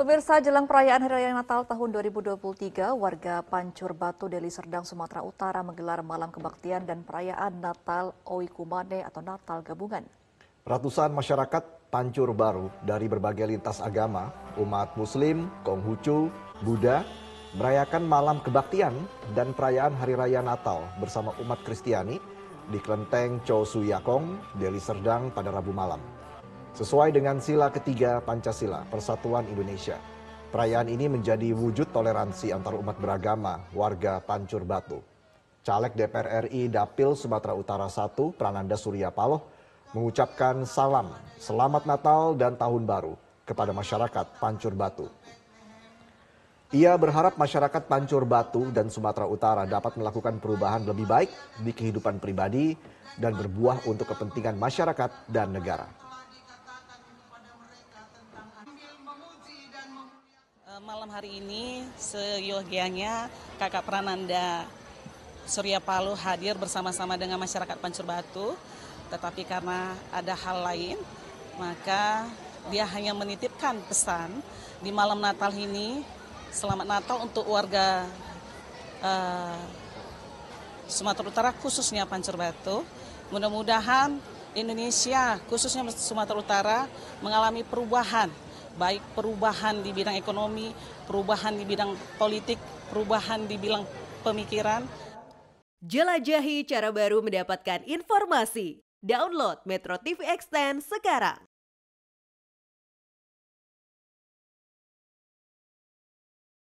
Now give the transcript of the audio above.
Pemirsa jelang perayaan Hari Raya Natal tahun 2023, warga Pancur Batu, Deli Serdang, Sumatera Utara menggelar malam kebaktian dan perayaan Natal Oikumane atau Natal Gabungan. Ratusan masyarakat Pancur Baru dari berbagai lintas agama, umat muslim, Konghucu, Buddha, merayakan malam kebaktian dan perayaan Hari Raya Natal bersama umat Kristiani di Klenteng Chosuyakong, Deli Serdang pada Rabu malam. Sesuai dengan sila ketiga Pancasila, Persatuan Indonesia. Perayaan ini menjadi wujud toleransi antar umat beragama, warga Pancur Batu. Caleg DPR RI Dapil Sumatera Utara I, Prananda Surya Paloh, mengucapkan salam, selamat Natal dan Tahun Baru kepada masyarakat Pancur Batu. Ia berharap masyarakat Pancur Batu dan Sumatera Utara dapat melakukan perubahan lebih baik di kehidupan pribadi dan berbuah untuk kepentingan masyarakat dan negara. Malam hari ini seyogianya Kakak Prananda Surya Palu hadir bersama-sama dengan masyarakat Pancur Batu. Tetapi karena ada hal lain, maka dia hanya menitipkan pesan di malam Natal ini, selamat Natal untuk warga uh, Sumatera Utara khususnya Pancur Batu. Mudah-mudahan Indonesia khususnya Sumatera Utara mengalami perubahan baik perubahan di bidang ekonomi, perubahan di bidang politik, perubahan di bidang pemikiran. Jelajahi cara baru mendapatkan informasi. Download Metro TV Extend sekarang.